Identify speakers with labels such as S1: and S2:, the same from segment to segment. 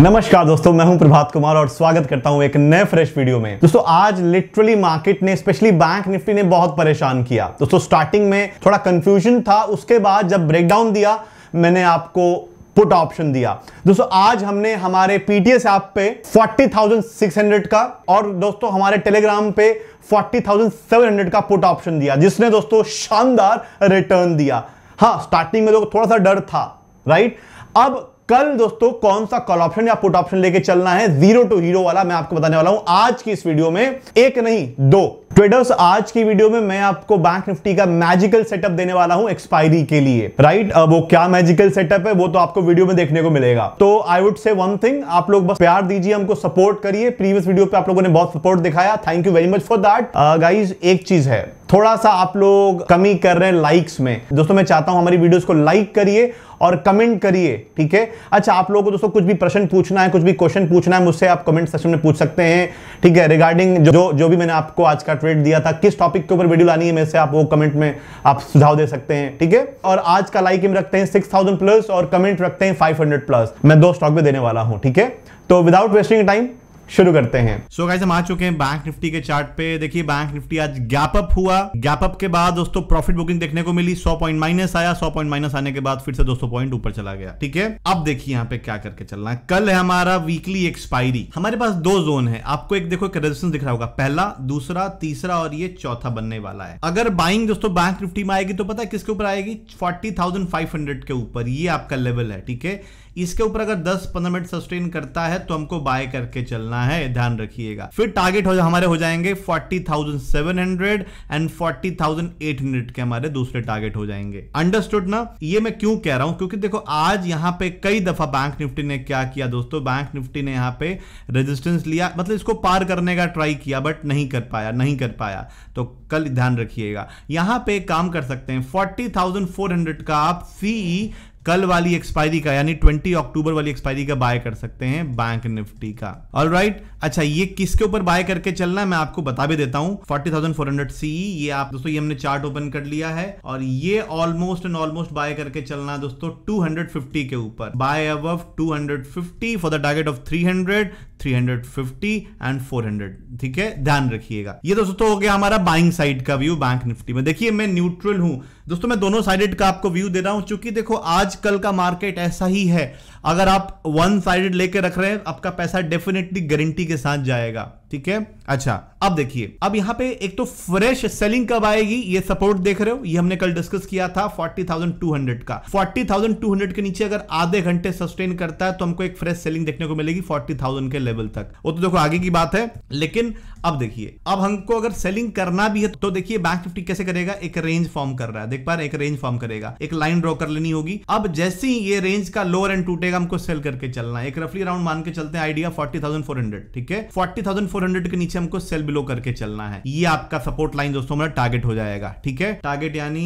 S1: नमस्कार दोस्तों मैं हूं प्रभात कुमार और स्वागत करता हूं एक नए फ्रेश वीडियो में दोस्तों आज लिटरली मार्केट ने स्पेशली बैंक निफ्टी ने बहुत परेशान किया दोस्तों स्टार्टिंग में थोड़ा कंफ्यूजन था उसके बाद जब ब्रेकडाउन दिया मैंने आपको पुट ऑप्शन दिया दोस्तों आज हमने हमारे पीटीएस ऐप पे 40,600 का और दोस्तों हमारे टेलीग्राम पे 40,700 का पुट ऑप्शन दिया जिसने दोस्तों शानदार रिटर्न दिया हाँ स्टार्टिंग में लोग थोड़ा सा डर था राइट अब कल दोस्तों कौन सा कॉल ऑप्शन या पुट ऑप्शन लेके चलना है जीरो टू हीरो वाला मैं आपको बताने वाला हूं आज की इस वीडियो में एक नहीं दो ट्रेडर्स आज की वीडियो में मैं आपको बैंक निफ्टी का मैजिकल सेटअप देने वाला हूं एक्सपायरी के लिए राइट right? वो क्या मैजिकल सेटअप है वो तो आपको वीडियो में देखने को मिलेगा तो I would say one thing आप लोग बस प्यार दीजिए हमको सपोर्ट करिए प्रीवियस वीडियो पे आप लोगों ने बहुत सपोर्ट दिखाया thank you very much for that guys एक चीज है थोड़ा सा आप लोग कमी कर रहे हैं लाइक्स में दोस्तों मैं चाहता हूं हमारी वीडियोस को लाइक करिए और कमेंट करिए ठीक है अच्छा आप लोगों को दोस्तों कुछ भी प्रश्न पूछना है कुछ भी क्वेश्चन पूछना है मुझसे आप कमेंट सेक्शन में पूछ सकते हैं ठीक है रिगार्डिंग जो जो भी मैंने आपको आज का ट्रेड दिया था किस टॉपिक के ऊपर वीडियो लानी है मेरे से आप वो कमेंट में आप सुझाव दे सकते हैं ठीक है और आज का लाइक हम रखते हैं सिक्स प्लस और कमेंट रखते हैं फाइव प्लस मैं दो स्टॉक में देने वाला हूँ ठीक है तो विदाउट वेस्टिंग टाइम शुरू करते हैं सो so हम आ चुके हैं बैंक निफ्टी के चार्ट पे देखिए बैंक निफ्टी आज गैप अप हुआ गैप अप के बाद दोस्तों प्रॉफिट बुकिंग देखने को मिली 100 पॉइंट माइनस आया 100 पॉइंट माइनस आने के बाद फिर से दोस्तों पॉइंट ऊपर चला गया ठीक है अब देखिए यहाँ पे क्या करके चलना है कल है हमारा वीकली एक्सपायरी हमारे पास दो जोन है आपको एक देखो एक रेजिस्टेंस दिख रहा होगा पहला दूसरा तीसरा और ये चौथा बनने वाला है अगर बाइंग दोस्तों बैंक निफ्टी में आएगी तो पता है किसके ऊपर आएगी फोर्टी के ऊपर ये आपका लेवल है ठीक है इसके ऊपर अगर 10-15 मिनट सस्टेन करता है तो हमको बाय करके चलना है ध्यान रखिएगा फिर टारगेट हो हमारे हो जाएंगे 40,700 एंड 40,800 के हमारे दूसरे टारगेट हो जाएंगे अंडरस्टूड ना ये मैं क्यों कह रहा हूं क्योंकि देखो आज यहां पे कई दफा बैंक निफ्टी ने क्या किया दोस्तों बैंक निफ्टी ने यहां पे रेजिस्टेंस लिया मतलब इसको पार करने का ट्राई किया बट नहीं कर पाया नहीं कर पाया तो कल ध्यान रखिएगा यहां पे काम कर सकते हैं फोर्टी का आप सीई कल वाली एक्सपायरी का यानी 20 अक्टूबर वाली एक्सपायरी का बाय कर सकते हैं बैंक निफ्टी का ऑल राइट right, अच्छा ये किसके ऊपर बाय करके चलना है मैं आपको बता भी देता हूँ forty thousand four hundred C ये आप दोस्तों ये हमने चार्ट ओपन कर लिया है और ये ऑलमोस्ट एंड ऑलमोस्ट बाय करके चलना है दोस्तों टू हंड्रेड फिफ्टी के ऊपर buy above two hundred fifty for the target of three hundred three hundred fifty and four hundred ठीक है ध्यान रखिएगा ये तो, दोस्तों हो गया हमारा बाइंग साइड का व्यू बैंक निफ्टी में देखिए मैं न्यूट्रल हूं दोस्तों मैं दोनों साइडेड का आपको व्यू दे रहा हूं चूंकि देखो आज कल का मार्केट ऐसा ही है अगर आप वन साइडेड लेके रख रहे हैं आपका पैसा डेफिनेटली गारंटी के साथ जाएगा ठीक है अच्छा अब देखिए अब यहां पे एक तो फ्रेश सेलिंग कब आएगी ये सपोर्ट देख रहे हो ये हमने कल डिस्कस किया था 40,200 का 40,200 के नीचे अगर आधे घंटे सस्टेन करता है तो हमको एक फ्रेश सेलिंग देखने को मिलेगी 40,000 के लेवल तक वो तो देखो आगे की बात है लेकिन अब देखिए अब हमको अगर सेलिंग करना भी है तो देखिए बैंक निफ्टी कैसे करेगा एक रेंज फॉर्म कर रहा है देख पा रहे एक रेंज फॉर्म करेगा एक लाइन ड्रॉ कर लेनी होगी अब जैसे ही ये रेंज का लोअर एंड टूटेगा हमको सेल करके चलना एक रफली राउंड मान के चलते हैं आइडिया फोर्टी ठीक है फोर्टी 2400 के नीचे हमको सेल बिलो करके चलना है ये आपका सपोर्ट लाइन दोस्तों हमारा टारगेट हो जाएगा ठीक है टारगेट यानी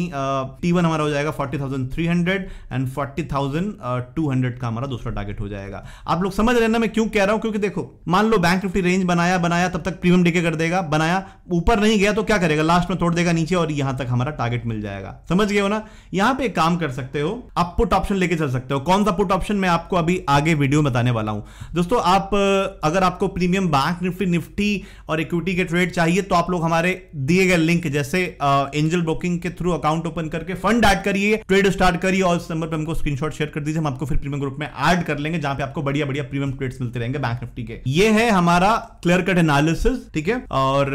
S1: टी uh, हमारा हो जाएगा फोर्टी एंड फोर्टी थाउजेंड का हमारा दूसरा टारगेट हो जाएगा आप लोग समझ रहे ना मैं क्यों कह रहा हूं क्योंकि देखो मान लो बैंक निफ्टी रेंज बनाया बनाया तब तक प्रीमियम डीके कर देगा बनाया ऊपर नहीं गया तो क्या करेगा लास्ट में तोड़ देगा नीचे और यहां तक हमारा टारगेट मिल जाएगा समझ गए हो ना यहां पे काम कर सकते हो आप पुट ऑप्शन लेके चल सकते हो कौन सा पुट ऑप्शन मैं आपको अभी आगे वीडियो बताने वाला हूं दोस्तों आप अगर आपको प्रीमियम बैंक निफ्टी निफ्टी और इक्विटी के ट्रेड चाहिए तो आप लोग हमारे दिए गए लिंक जैसे एंजल ब्रोकिंग के थ्रू अकाउंट ओपन करके फंड ऐड करिए ट्रेड स्टार्ट करिए और नंबर पर हमको स्क्रीनशॉट शेयर कर दीजिए हम आपको फिर प्रीमियम ग्रुप में ऐड कर लेंगे जहां पे आपको बढ़िया बढ़िया प्रीमियम ट्रेड्स मिलते रहेंगे बैंक निफ्टी के ये है हमारा क्लियर कट एनालिसिस ठीक है और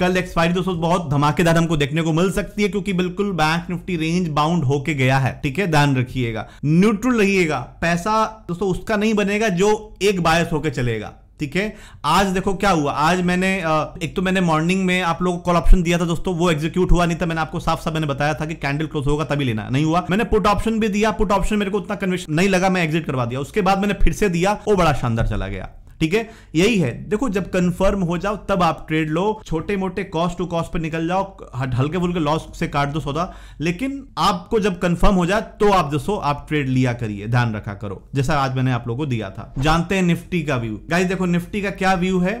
S1: कल एक्सपायरी दोस्तों बहुत धमाकेदार हमको देखने को मिल सकती है क्योंकि बिल्कुल बैंक निफ्टी रेंज बाउंड होके गया है ठीक है ध्यान रखिएगा न्यूट्रल रहिएगा पैसा दोस्तों उसका नहीं बनेगा जो एक बायस होकर चलेगा ठीक है आज देखो क्या हुआ आज मैंने एक तो मैंने मॉर्निंग में आप लोगों को कॉल ऑप्शन दिया था दोस्तों वो एग्जीक्यूट हुआ नहीं था मैंने आपको साफ साफ मैंने बताया था कि कैंडल क्लोज होगा तभी लेना नहीं हुआ मैंने पुट ऑप्शन भी दिया पुट ऑप्शन मेरे को उतना कन्विक्शन नहीं लगा मैं एग्जिट करवा दिया उसके बाद मैंने फिर से दिया वो बड़ा शानदार चला गया ठीक है यही है देखो जब कंफर्म हो जाओ तब आप ट्रेड लो छोटे मोटे कॉस्ट टू कॉस्ट पर निकल जाओ हल्के फुल्के लॉस से काट दो सौदा लेकिन आपको जब कंफर्म हो जाए तो आप दोस्तों आप ट्रेड लिया करिए ध्यान रखा करो जैसा आज मैंने आप लोगों को दिया था जानते हैं निफ्टी का व्यू गाइस देखो निफ्टी का क्या व्यू है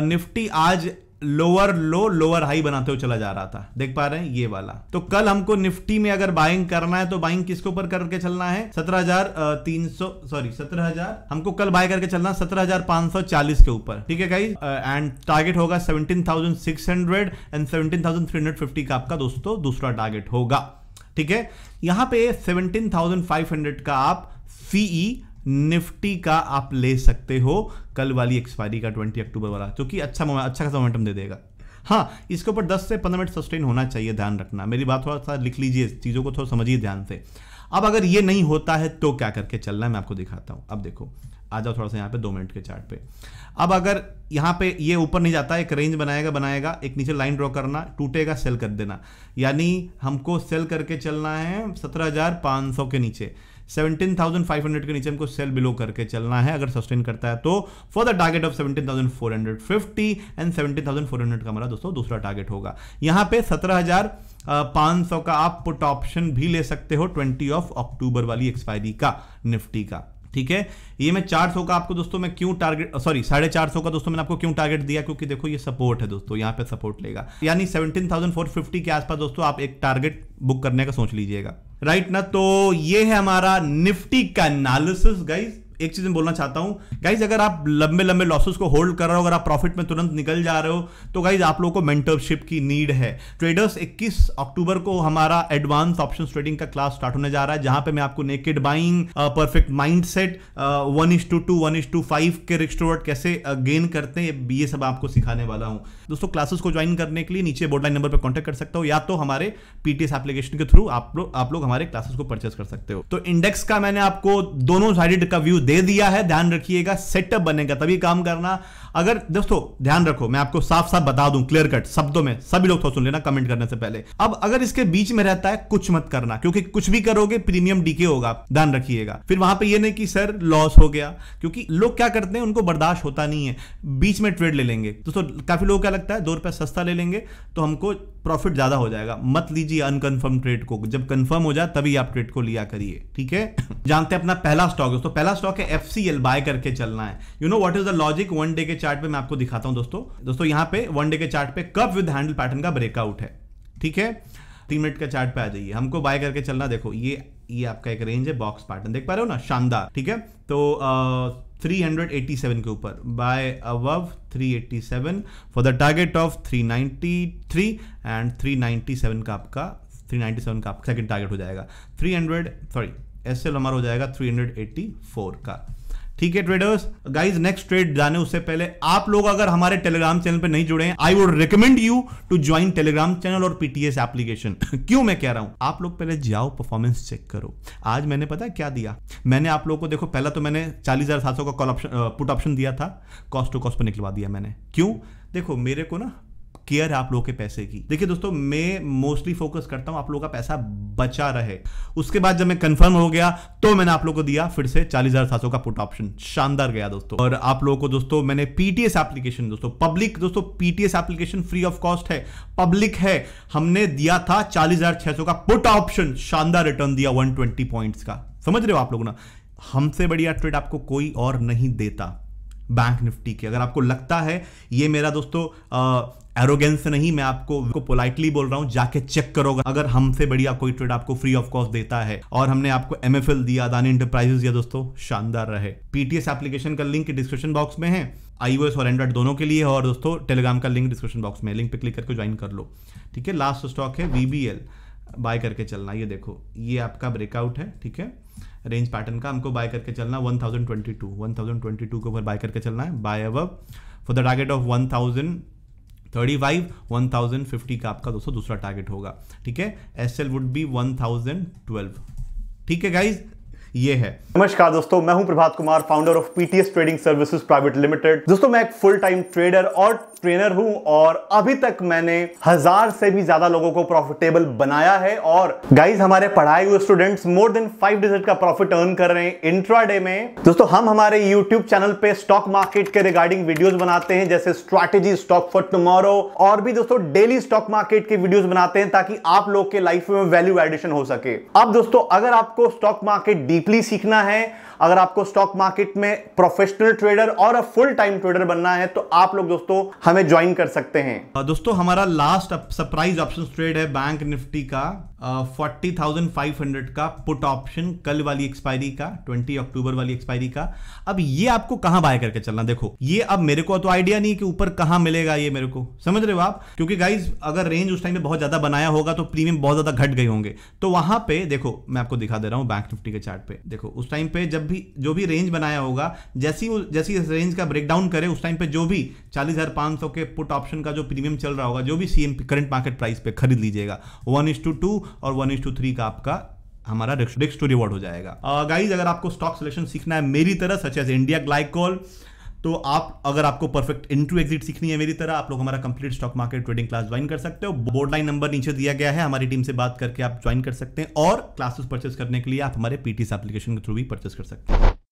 S1: निफ्टी आज लोअर लो लोअर हाई बनाते हुए चला जा रहा था देख पा रहे हैं ये वाला तो कल हमको निफ्टी में अगर बाइंग करना है तो बाइंग किसके ऊपर करके चलना है सत्रह हजार तीन सौ सॉरी सत्रह हजार हमको कल बाय करके चलना सत्रह हजार पांच सौ चालीस के ऊपर ठीक है भाई एंड टारगेट होगा seventeen thousand six hundred and seventeen thousand three hundred fifty का आपका दोस्तों दूसरा टारगेट होगा ठीक है यहां पे हंड्रेड का आप सीई निफ्टी का आप ले सकते हो कल वाली एक्सपायरी का ट्वेंटी अक्टूबर वाला क्योंकि अच्छा अच्छा खासा मोमेंटम दे देगा हाँ इसके ऊपर 10 से 15 मिनट सस्टेन होना चाहिए ध्यान रखना मेरी बात थोड़ा सा लिख लीजिए चीज़ों को थोड़ा समझिए ध्यान से अब अगर ये नहीं होता है तो क्या करके चलना है मैं आपको दिखाता हूं अब देखो आ जाओ थोड़ा सा यहां पे दो मिनट के चार्ट पे अब अगर यहां पे ये ऊपर नहीं जाता एक रेंज बनाएगा बनाएगा एक नीचे लाइन ड्रॉ करना टूटेगा सेल कर देना यानी हमको सेल करके चलना है सत्रह के नीचे 17,500 के नीचे हमको सेल बिलो करके चलना है अगर सस्टेन करता है तो for the target of 17,450 and 17,400 का हमारा दोस्तों दूसरा टारगेट होगा यहां पे 17,000 पाँच सौ का आप पुट ऑप्शन भी ले सकते हो ट्वेंटी ऑफ अक्टूबर वाली एक्सपायरी का निफ्टी का ठीक है ये मैं चार सौ का आपको दोस्तों मैं क्यों टारगेट सॉरी साढ़े चार सौ का दोस्तों मैंने आपको क्यों टारगेट दिया क्योंकि देखो ये सपोर्ट है दोस्तों यहाँ पे सपोर्ट लेगा यानी सेवनटीन थाउजेंड फोर फिफ्टी के आसपास दोस्तों आप एक टारगेट बुक करने का सोच लीजिएगा राइट ना तो ये है हमारा निफ्टी का एनालिसिस गाइज एक चीज में बोलना चाहता हूं गाइज अगर आप लंबे लंबे लॉसेस को होल्ड कर रहे हो अगर आप प्रॉफिट में तुरंत निकल जा रहे हो तो गाइज आप लोगों को मेंटरशिप की नीड है ट्रेडर्स 21 अक्टूबर को हमारा एडवांस ऑप्शन ट्रेडिंग का क्लास स्टार्ट होने जा रहा है जहां पे मैं आपको naked buying perfect mind set one is to two two is is to two रिक्सटोवर्ट कैसे गेन uh, करते हैं ये सब आपको सिखाने वाला हूं दोस्तों क्लासेस को ज्वाइन करने के लिए नीचे बोर्डलाइन नंबर पर कॉन्टेक्ट कर सकता हूं या तो हमारे पीटीएस एप्लीकेशन के थ्रू आप लोग आप लोग हमारे क्लासेस को परचेस कर सकते हो तो इंडेक्स का मैंने आपको दोनों साइड का व्यू दे दिया है ध्यान रखिएगा सेटअप बनेगा तभी काम करना अगर दोस्तों ध्यान रखो मैं आपको साफ साफ बता दूं क्लियर कट शब्दों में सभी लोग सुन लेना कमेंट करने से पहले अब अगर इसके बीच में रहता है कुछ मत करना क्योंकि कुछ भी करोगे प्रीमियम डीके होगा ध्यान रखिएगा फिर वहां पे ये नहीं कि सर लॉस हो गया क्योंकि लोग क्या करते हैं उनको बर्दाश्त होता नहीं है बीच में ट्रेड ले लेंगे दोस्तों काफी लोगों क्या लगता है दो रुपया सस्ता ले लेंगे तो हमको प्रॉफिट ज्यादा हो जाएगा मत लीजिए अनकन्फर्म ट्रेड को जब कंफर्म हो जाए तभी आप ट्रेड को लिया करिए ठीक है जानते हैं अपना पहला स्टॉक दोस्तों पहला स्टॉक स्टॉक है एफ सी एल बाय करके चलना है you know what is the logic one day के चार्ट पे मैं आपको दिखाता हूं दोस्तों दोस्तों यहां पे वन डे के चार्ट पे कब विद हैंडल पैटर्न का ब्रेकआउट है ठीक है तीन मिनट का चार्ट पे आ जाइए हमको बाय करके चलना देखो ये ये आपका एक रेंज है बॉक्स पैटर्न देख पा रहे हो ना शानदार ठीक है तो थ्री हंड्रेड एट्टी सेवन के ऊपर buy above three eighty seven for the target of three ninety three and three ninety seven का आपका थ्री नाइनटी सेवन का आपका सेकंड टारगेट हो जाएगा three hundred sorry S L हमारा हो जाएगा 384 का ठीक है ट्रेडर्स गाइज नेक्स्ट ट्रेड जाने उससे पहले आप लोग अगर हमारे टेलीग्राम चैनल पर नहीं जुड़े हैं I would recommend you to join Telegram channel और पीटीएस एप्लीकेशन क्यों मैं कह रहा हूं आप लोग पहले जाओ परफॉर्मेंस चेक करो आज मैंने पता है क्या दिया मैंने आप लोगों को देखो पहला तो मैंने चालीस हजार सात सौ का कॉल ऑप्शन पुट ऑप्शन दिया था कॉस्ट टू कॉस्ट पर निकलवा दिया मैंने क्यों देखो मेरे को ना केयर है आप लोगों के पैसे की देखिए दोस्तों मैं मोस्टली फोकस करता हूं आप लोगों का पैसा बचा रहे उसके बाद जब मैं कंफर्म हो गया तो मैंने आप लोगों को दिया फिर से चालीस हजार सात सौ का पुट ऑप्शन शानदार गया दोस्तों और आप लोगों को दोस्तों मैंने पीटीएस एप्लीकेशन दोस्तों पब्लिक दोस्तों PTS application free of cost है पब्लिक है हमने दिया था चालीस हजार छह सौ का पुट ऑप्शन शानदार रिटर्न दिया वन ट्वेंटी पॉइंट का समझ रहे हो आप लोग ना हमसे बढ़िया ट्रेड आपको कोई और नहीं देता बैंक निफ्टी के अगर आपको लगता है ये मेरा दोस्तों एरोगेंस से नहीं मैं आपको को पोलाइटली बोल रहा हूँ जाके चेक करोगा अगर हमसे बढ़िया कोई ट्रेड आपको फ्री ऑफ कॉस्ट देता है और हमने आपको एम एफ एल दिया अदानी इंटरप्राइजेस दिया दोस्तों शानदार रहे पीटीएस एप्लीकेशन का लिंक डिस्क्रिप्शन बॉक्स में है आईओएस और एंड्रॉइड दोनों के लिए और दोस्तों टेलीग्राम का लिंक डिस्क्रिप्शन बॉक्स में लिंक पे क्लिक करके ज्वाइन कर लो ठीक है लास्ट स्टॉक है वीबीएल बाय करके चलना ये देखो ये आपका ब्रेकआउट है ठीक है रेंज पैटर्न का हमको बाय करके चलना 1022 1022 के ऊपर बाय करके चलना है buy above for the target of 1000 thirty five one thousand fifty का आपका दोस्तों दूसरा टारगेट होगा ठीक है S L would be one thousand twelve ठीक है गाइज ये है नमस्कार दोस्तों मैं हूं Prabhat Kumar founder of PTS trading services private limited दोस्तों मैं एक फुल टाइम ट्रेडर और ट्रेनर हूं और अभी तक मैंने हजार से भी ज्यादा लोगों को प्रॉफिटेबल बनाया है और गाइज हमारे पढ़ाए हुए students more than five digit का प्रॉफिट अर्न कर रहे हैं इंट्राडे में दोस्तों हम हमारे यूट्यूब चैनल पे स्टॉक मार्केट के रिगार्डिंग वीडियोस बनाते हैं जैसे स्ट्रैटेजी स्टॉक फॉर टुमारो और भी दोस्तों डेली स्टॉक मार्केट के वीडियोस बनाते हैं ताकि आप लोग के लाइफ में वैल्यू एडिशन हो सके अब दोस्तों अगर आपको स्टॉक मार्केट डीपली सीखना है अगर आपको स्टॉक मार्केट में प्रोफेशनल ट्रेडर और फुल टाइम ट्रेडर बनना है तो आप लोग दोस्तों हमें ज्वाइन कर सकते हैं हाँ, दोस्तों हमारा लास्ट सरप्राइज ऑप्शन ट्रेड है बैंक निफ्टी का फोर्टी थाउजेंड फाइव हंड्रेड का पुट ऑप्शन कल वाली एक्सपायरी का ट्वेंटी अक्टूबर वाली एक्सपायरी का अब ये आपको कहां बाय करके चलना देखो ये अब मेरे को तो आइडिया नहीं कि ऊपर कहां मिलेगा ये मेरे को समझ रहे हो आप क्योंकि गाइज अगर रेंज उस टाइम पे बहुत ज्यादा बनाया होगा तो प्रीमियम बहुत ज्यादा घट गए होंगे तो वहां पे देखो मैं आपको दिखा दे रहा हूं बैंक निफ्टी के चार्ट पे देखो उस टाइम पे जब भी जो भी रेंज बनाया होगा जैसी जैसी रेंज का ब्रेक डाउन करे उस टाइम पे जो भी चालीस हजार पांच सौ के पुट ऑप्शन का जो प्रीमियम चल रहा होगा जो भी सीएम करंट मार्केट प्राइस पे खरीद लीजिएगा one is to two two one is to three का आपका हमारा रिस्क टू रिवॉर्ड हो जाएगा गाइज अगर आपको स्टॉक सिलेक्शन सीखना है मेरी तरह सच एज इंडिया ग्लाइकॉल तो आप अगर आपको परफेक्ट इंट्रू एग्जिट सीखनी है मेरी तरह आप लोग हमारा complete stock market trading class join कर सकते हो बोर्ड लाइन नंबर नीचे दिया गया है हमारी टीम से बात करके आप ज्वाइन कर सकते हैं और क्लासेस परचेस करने के लिए आप हमारे पीटीएस एप्लीकेशन के थ्रू भी परचेस कर सकते हैं